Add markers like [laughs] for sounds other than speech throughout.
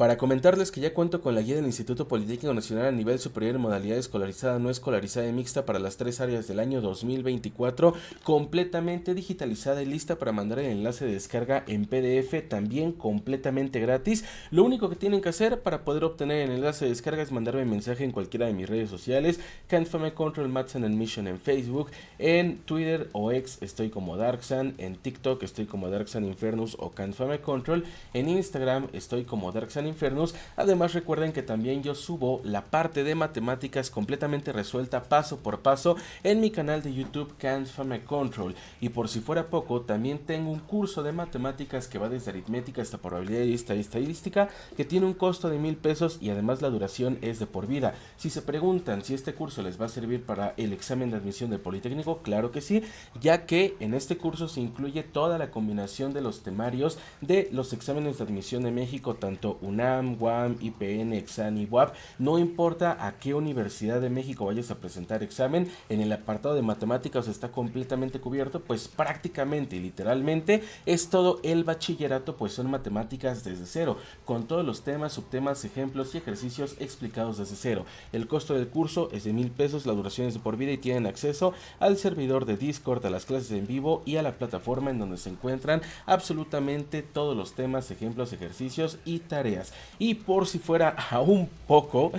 Para comentarles que ya cuento con la guía del Instituto Politécnico Nacional a nivel superior en modalidad escolarizada, no escolarizada y mixta para las tres áreas del año 2024, completamente digitalizada y lista para mandar el enlace de descarga en PDF, también completamente gratis. Lo único que tienen que hacer para poder obtener el enlace de descarga es mandarme mensaje en cualquiera de mis redes sociales, Canfame Control Mission en Facebook, en Twitter o X estoy como Darksan, en TikTok estoy como Darksan Infernus o Canfame Control, en Instagram estoy como Darksan Infernus. Además recuerden que también yo subo la parte de matemáticas completamente resuelta paso por paso en mi canal de YouTube Can't Fame Control. Y por si fuera poco, también tengo un curso de matemáticas que va desde aritmética hasta probabilidad y estadística que tiene un costo de mil pesos y además la duración es de por vida. Si se preguntan si este curso les va a servir para el examen de admisión del Politécnico, claro que sí, ya que en este curso se incluye toda la combinación de los temarios de los exámenes de admisión de México, tanto un UNAM, IPN, EXAN y WAP no importa a qué Universidad de México vayas a presentar examen, en el apartado de matemáticas está completamente cubierto, pues prácticamente y literalmente es todo el bachillerato, pues son matemáticas desde cero, con todos los temas, subtemas, ejemplos y ejercicios explicados desde cero. El costo del curso es de mil pesos, la duración es de por vida y tienen acceso al servidor de Discord, a las clases en vivo y a la plataforma en donde se encuentran absolutamente todos los temas, ejemplos, ejercicios y tareas. Y por si fuera [laughs] aún poco,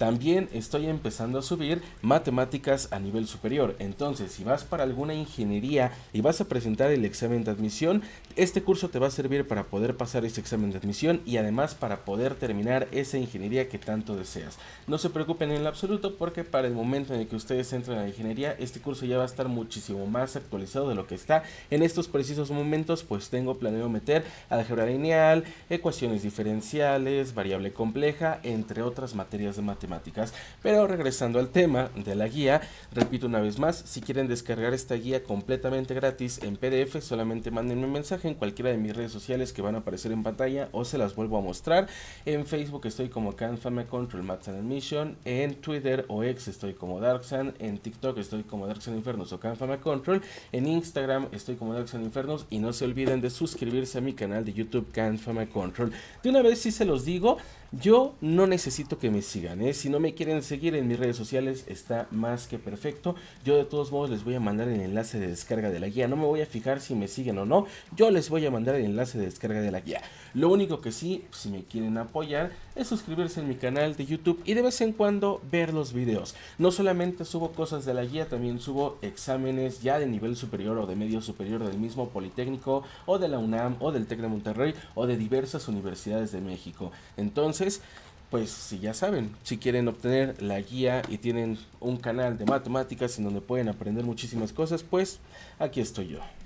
también estoy empezando a subir matemáticas a nivel superior. Entonces, si vas para alguna ingeniería y vas a presentar el examen de admisión, este curso te va a servir para poder pasar ese examen de admisión y además para poder terminar esa ingeniería que tanto deseas. No se preocupen en el absoluto porque para el momento en el que ustedes entren a la ingeniería, este curso ya va a estar muchísimo más actualizado de lo que está en estos precisos momentos, pues tengo planeado meter álgebra lineal, ecuaciones diferenciales, variable compleja, entre otras materias de matemáticas pero regresando al tema de la guía, repito una vez más, si quieren descargar esta guía completamente gratis en PDF, solamente mándenme un mensaje en cualquiera de mis redes sociales que van a aparecer en pantalla o se las vuelvo a mostrar. En Facebook estoy como Can Control en Twitter o X estoy como Darksan, en TikTok estoy como Darksan Infernos o Can Control, en Instagram estoy como Darksan Infernos y no se olviden de suscribirse a mi canal de YouTube Can Control. De una vez sí se los digo, yo no necesito que me sigan, es ¿eh? si no me quieren seguir en mis redes sociales, está más que perfecto. Yo de todos modos les voy a mandar el enlace de descarga de la guía. No me voy a fijar si me siguen o no. Yo les voy a mandar el enlace de descarga de la guía. Lo único que sí, si me quieren apoyar, es suscribirse en mi canal de YouTube y de vez en cuando ver los videos. No solamente subo cosas de la guía, también subo exámenes ya de nivel superior o de medio superior del mismo Politécnico o de la UNAM o del TEC de Monterrey o de diversas universidades de México. Entonces, pues si ya saben, si quieren obtener la guía y tienen un canal de matemáticas en donde pueden aprender muchísimas cosas, pues aquí estoy yo.